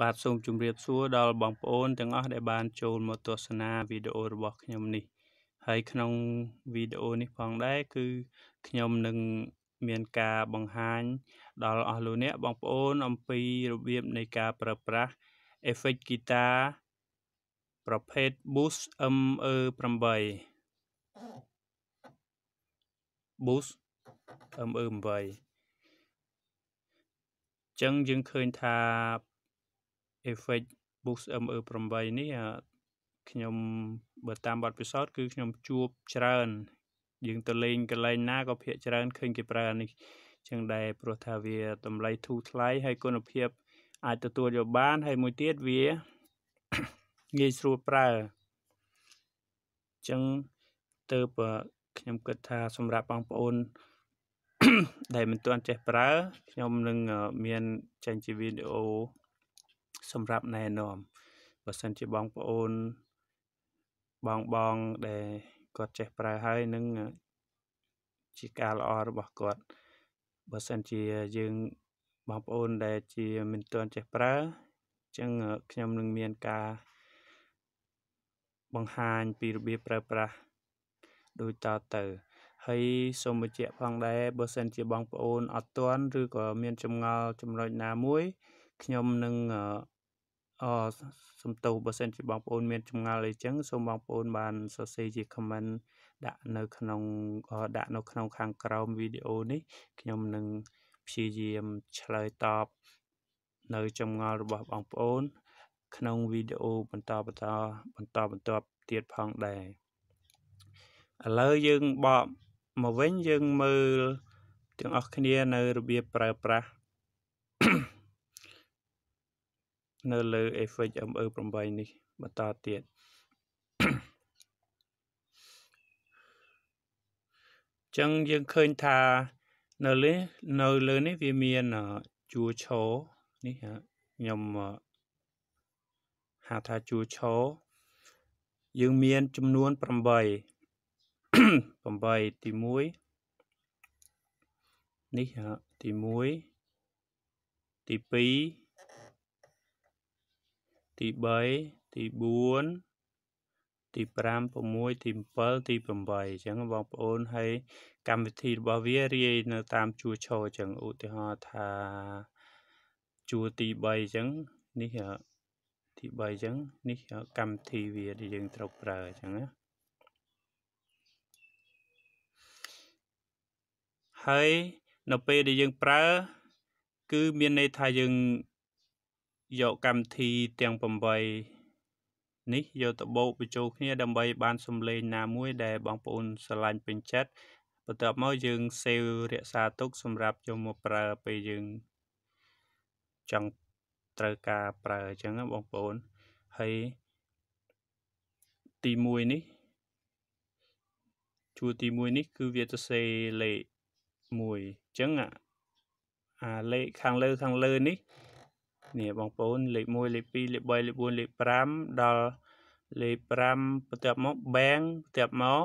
បាទសូមជម្រាបសួរដល់បងប្អូនទាំងអស់ដែល បានចូលមកទស្សនាវីដេអូរបស់ខ្ញុំនេះ ហើយក្នុងវីដេអូនេះផងដែរគឺខ្ញុំនឹងមានការបង្ហាញ ដល់អស់លោកអ្នកបងប្អូន អំពីរបៀបនៃការ ប្រើប្រាស់ effect guitar ប្រភេទ Boost ME8 Boost ME8 អញ្ចឹងយើងឃើញថា effect boost ME 8នេះខ្ញុំបើតាមបទពិសោធន៍គឺខ្ញុំជួបច្រើន យើងទៅលេងកន្លែងណាក៏ភាកច្រើនឃើញគេប្រើនេះចឹងដែរព្រោះថាវាតម្លៃធូរថ្លៃហើយគុណភាព អាចទទួលយកបានហើយមួយទៀតវាងាយស្រួលប្រើចឹងទៅបើខ្ញុំគិតថាសម្រាប់បងប្អូនដែលមិនទាន់ចេះប្រើខ្ញុំនឹងមានចេញជាវីដេអូសម្រាប់ណែនាំបើសិនជាបងប្អូនបងបងដែលគាត់ចេះប្រើហើយនឹងជាការល្អរបស់គាត់បើសិនជាយើងបងប្អូនដែលជាមិនទាន់ចេះប្រើអញ្ចឹងខ្ញុំនឹងមានការបង្ហាញពីរបៀបប្រើប្រាស់ដូចតទៅហើយសូមបញ្ជាក់ផងដែរបើសិនជាបងប្អូនអត់ទាន់ឬក៏មានចម្ងល់ចំណុចណាមួយខ្ញុំនឹងអសំទោសបើសិនជាបងប្អូនមានចម្ងល់អីចឹងសូមបងប្អូនបានសរសេរជា comment ដាក់នៅ ក្នុងដាក់នៅ ក្នុងខាងក្រោមវីដេអូនេះខ្ញុំនឹងព្យាយាមឆ្លើយតបនៅចម្ងល់របស់បងប្អូន ក្នុងវីដេអូបន្តបន្តបន្តបន្តទៀតផងដែរឥឡូវយើងបកមកវិញយើងមើលទាំងអស់គ្នានៅរបៀបប្រើប្រាស់នៅលើ effect ME8 នេះបន្តទៀតចឹងយើងឃើញថា នៅលើនៅលើនេះវាមានជួឈោនេះខ្ញុំហៅថាជួឈោយើងមានចំនួន8 8ទី1នេះទី1ទី2ទី3ទី4ទី5 6ទី7ទី8អញ្ចឹងបងប្អូនហើយកម្មវិធីរបស់វារាយនៅ តាមជួរឆោអញ្ចឹងឧទាហរណ៍ថា ជួរទី3អញ្ចឹងនេះទី3អញ្ចឹង នេះ កម្មវិធីវាដែលយើងត្រូវប្រើអញ្ចឹងណាហើយនៅពេលដែលយើងប្រើ គឺមានន័យថាយើងយកកម្មវិធីទាំង8នេះយកទៅបូកបញ្ចូលគ្នា ដើម្បីបានសំឡេងណាមួយដែលបងប្អូនស្រឡាញ់ពេញចិត្តបន្ទាប់មកយើង save រក្សាទុក សម្រាប់យកមកប្រើពេលយើងចង់ត្រូវការប្រើអញ្ចឹងបងប្អូនហើយទី1នេះ ជួរទី1នេះ គឺវាទៅសេលេខ1អញ្ចឹងអាលេខខាងលើ ខាងលើនេះគ្នាបងប្អូនលេខ1លេខ2លេខ3លេខ4លេខ5ដល់លេខ5បន្ទាប់មក bank បន្ទាប់មក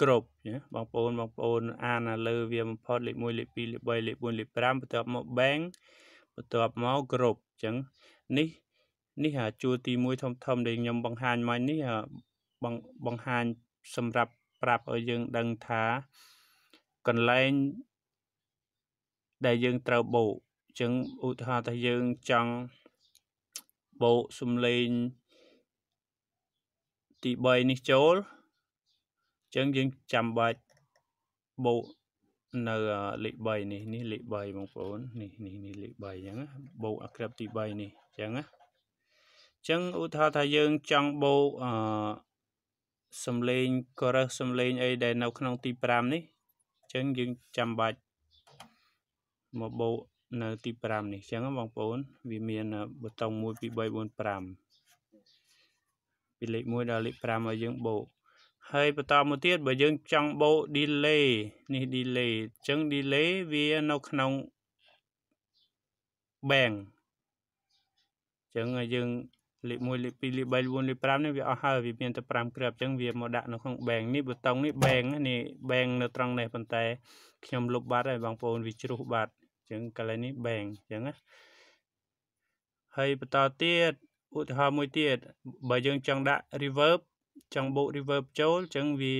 គ្រប់ណាបងប្អូនបងប្អូន អានលើវាបំផុតលេខ1លេខ2លេខ3លេខ4លេខ5បន្ទាប់មក bank បន្ទាប់មកគ្រប់អញ្ចឹងនេះនេះអាជួរទី1ធំធំដែលខ្ញុំបង្ហាញមកនេះបង្ហាញសម្រាប់ប្រាប់ឲ្យយើងដឹងថាកន្លែងដែលយើងត្រូវបូកចឹងឧទាហរណ៍ថាយើងចង់បូកសំលេងទី3នេះចូលចឹងយើងចាំបាច់បូកនៅលេខ3នេះ នេះលេខ3បងប្អូន នេះនេះនេះលេខ3អញ្ចឹងបូកអាក្រិបទី3នេះអញ្ចឹងណាអញ្ចឹងឧទាហរណ៍ថាយើងចង់បូកអសំលេងក៏រើសសំលេងអីដែល នៅ ក្នុង ទី5នេះអញ្ចឹងយើងចាំបាច់មកបូកនៅទី5នេះអញ្ចឹងបងប្អូន វាមានប៊ូតុង1 2 3 4 5ពីលេខ1ដល់លេខ5ឲ្យយើងបូក ហើយបន្តមកទៀតបើយើងចង់បូក delay នេះ delay អញ្ចឹង delay វានៅក្នុង bank អញ្ចឹងយើងលេខ1លេខ2លេខ3លេខ4លេខ5នេះវាអស់ហើយវាមានតែ5គ្រាប់អញ្ចឹងវាមកដាក់នៅក្នុង bank នេះប៊ូតុងនេះ bank នេះ bank នៅត្រង់នេះប៉ុន្តែខ្ញុំលុបបាត់ហើយបងប្អូនវាជ្រុះបាត់ចឹងកន្លែងនេះ bang ចឹងណាហើយបន្តទៀតឧទាហរណ៍មួយទៀតបើយើងចង់ដាក់ reverb ចង់បូក reverb ចូលចឹងវា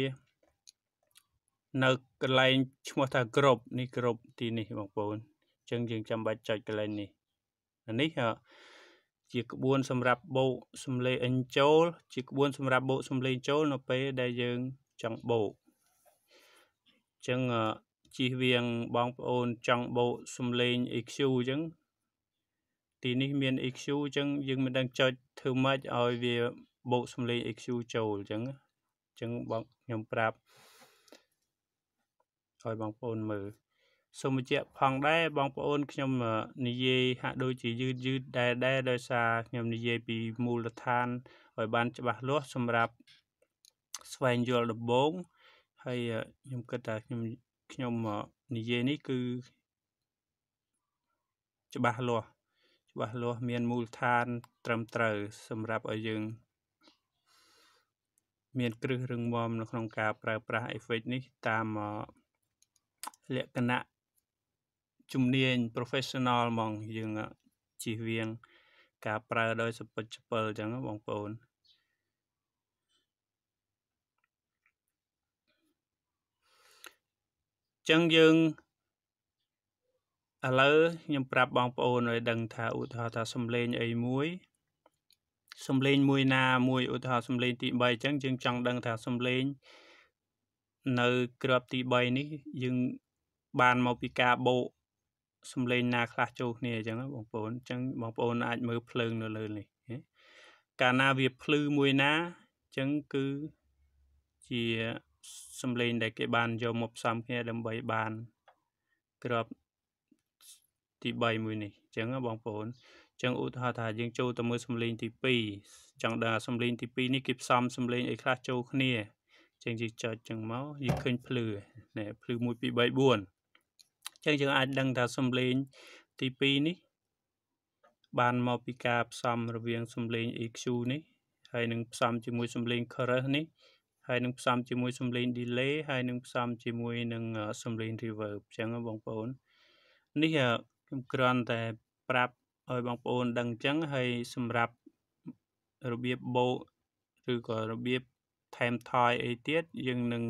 នៅកន្លែងឈ្មោះថាក្រុបនេះក្រុបទីនេះបងប្អូនចឹងយើងចាំបាច់ចុចកន្លែងនេះនេះជាក្បួនសម្រាប់បូកសំឡេងអញ្ចូលជាក្បួនសម្រាប់បូកសំឡេងចូលនៅពេលដែលយើងចង់បូកចឹងជិះវៀងបងប្អូនចង់បោកសំលេង EQ អញ្ចឹងទីនេះមាន EQ អញ្ចឹងយើងមិនដឹងចុចធ្វើម៉េចឲ្យវាបោកសំលេង EQ ចូលអញ្ចឹងអញ្ចឹងបងខ្ញុំប្រាប់ឲ្យបងប្អូនមើលសូមបញ្ជាក់ផងដែរបងប្អូនខ្ញុំនិយាយហាក់ដូចជាយឺតយឺតដែរដែរដោយសារខ្ញុំនិយាយពីមូលដ្ឋានឲ្យបានច្បាស់លាស់សម្រាប់ស្វែងយល់ដំបូងហើយខ្ញុំគិតថាខ្ញុំខ្ញុំនិយាយនេះគឺច្បាស់លាស់ច្បាស់លាស់មានមូលដ្ឋានត្រឹមត្រូវ សម្រាប់ឲ្យយើង មានគ្រឹះរឹងមាំនៅក្នុងការប្រើប្រាស់ effect នេះ តាមលក្ខណៈជំនាញ professional ហ្មងយើងជិះវៀងការប្រើដោយសពុតចពិលអញ្ចឹងបងប្អូនចឹងយើងឥឡូវខ្ញុំប្រាប់បងប្អូនឲ្យដឹងថាឧទាហរណ៍ថាសំលេងអីមួយសំលេងមួយណាមួយឧទាហរណ៍សំលេងទី3អញ្ចឹងយើងចង់ដឹងថាសំលេងនៅក្របទី3នេះ យើងបានមកពីការបូកសំលេងណាខ្លះចូលគ្នាអញ្ចឹងបងប្អូនអញ្ចឹងបងប្អូនអាចមើលភ្លើងនៅលើនេះកាលណាវាភ្លឺមួយណាអញ្ចឹងគឺជាសំឡេងដែលគេបានយកមកផ្សំគ្នាដើម្បីបានក្របទី3មួយនេះអញ្ចឹងបងប្អូនអញ្ចឹងឧទាហរណ៍ថាយើងចូលទៅមើលសំឡេងទី2ចង់ដឹងសំឡេងទី2នេះគេផ្សំសំឡេងអីខ្លះចូលគ្នាអញ្ចឹងយើងចុចអញ្ចឹងមកយើងឃើញភ្លឺនេះភ្លឺ1 2 3 4អញ្ចឹងយើងអាចដឹងថាសំឡេងទី2នេះបានមកពីការផ្សំរវាងសំឡេង EQ នេះ ហើយនឹងផ្សំជាមួយសំឡេង chorus នេះហើយនឹងផ្សំជាមួយសំឡេង delay ហើយនឹងផ្សំជាមួយនឹងសំឡេង reverb អញ្ចឹងបងប្អូននេះខ្ញុំគ្រាន់តែប្រាប់ឲ្យបងប្អូន ដឹងអញ្ចឹងហើយសម្រាប់របៀបបូកឬក៏របៀបថែមថយអីទៀតយើងនឹង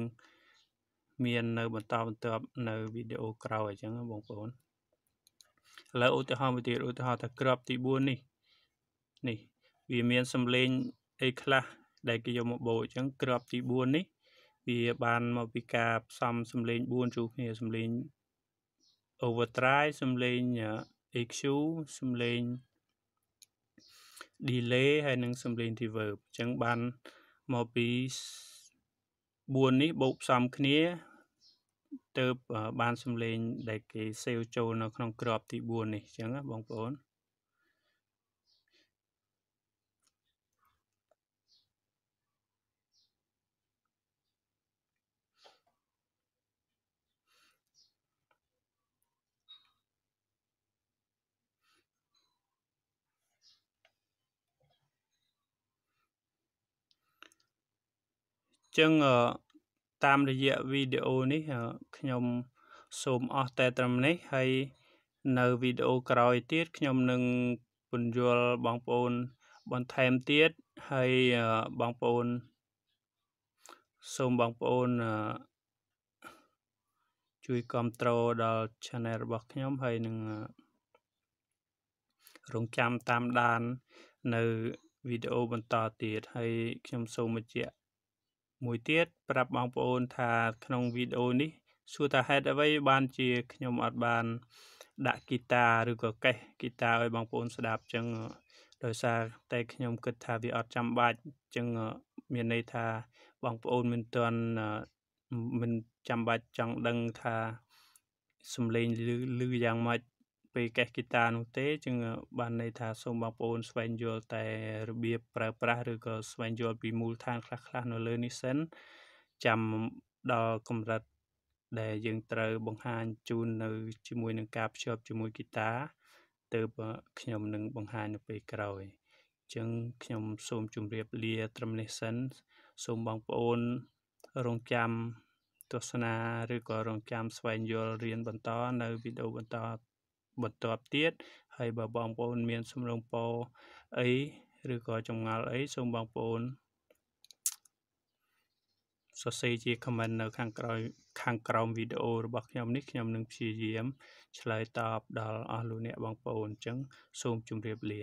មាននៅបន្តបន្ទាប់នៅវីដេអូក្រោយអញ្ចឹងបងប្អូនឥឡូវឧទាហរណ៍មួយទៀតឧទាហរណ៍ថាក្របទី4នេះនេះវាមានសំឡេងអីខ្លះដែលគេយកមកបោអញ្ចឹងក្របទី4នេះវាបានមកពីការផ្សំសំឡេង4ជួគ្នាសំឡេង overdrive សំឡេង EQ សំឡេង delay ហើយនិងសំឡេង reverb អញ្ចឹងបានមកពី4នេះបូកផ្សំគ្នាទៅបានសំឡេងដែលគេសេវចូលនៅក្នុងក្របទី4នេះអញ្ចឹងបងប្អូនចឹងតាមរយៈវីដេអូនេះខ្ញុំសូមអស់តែត្រឹមនេះហើយនៅវីដេអូក្រោយទៀតខ្ញុំនឹងពន្យល់បងប្អូនបន្ថែមទៀតហើយបងប្អូន សូមបងប្អូន ជួយគ្រប់គ្រងដល់ channel របស់ខ្ញុំហើយនឹងរងចាំតាមដាន នៅវីដេអូបន្តទៀតហើយខ្ញុំសូមបញ្ជាក់មួយទៀតប្រាប់បងប្អូនថាក្នុងវីដេអូនេះសួរថាហេតុអ្វីបានជាខ្ញុំអត់បានដាក់ហ្គីតាឬក៏កេះហ្គីតាឲ្យបងប្អូន ស្ដាប់ចឹងដោយសារតែខ្ញុំគិតថាវាអត់ចាំបាច់ចឹងមានន័យថាបងប្អូនមិនទាន់មិនចាំបាច់ចង់ដឹងថាសំឡេងឮឮយ៉ាងម៉េចពេលកេះហ្គីតានោះទេជាងបានន័យថាសូមបងប្អូនស្វែងយល់តែរបៀបប្រើប្រាស់ឬក៏ស្វែងយល់ពីមូលដ្ឋានខ្លះៗនៅលើនេះសិនចាំដល់កម្រិតដែលយើងត្រូវបង្ហាញជូននៅជាមួយនឹងការភ្ជាប់ជាមួយហ្គីតាទើបខ្ញុំនឹងបង្ហាញនៅពេលក្រោយចឹងខ្ញុំសូមជម្រាបលាត្រឹមនេះសិនសូមបងប្អូនរងចាំទស្សនាឬក៏រងចាំស្វែងយល់រៀនបន្តនៅវីដេអូបន្តបន្តទៀតហើយបើបងប្អូន មាន សំណងពោអីឬក៏ចម្ងល់អីសូមបងប្អូនសរសេរជា comment នៅ ខាងក្រោយ ខាងក្រោមវីដេអូរបស់ខ្ញុំនេះខ្ញុំនឹងព្យាយាមឆ្លើយតបដល់អស់លោកអ្នកបងប្អូនអញ្ចឹងសូមជម្រាបលា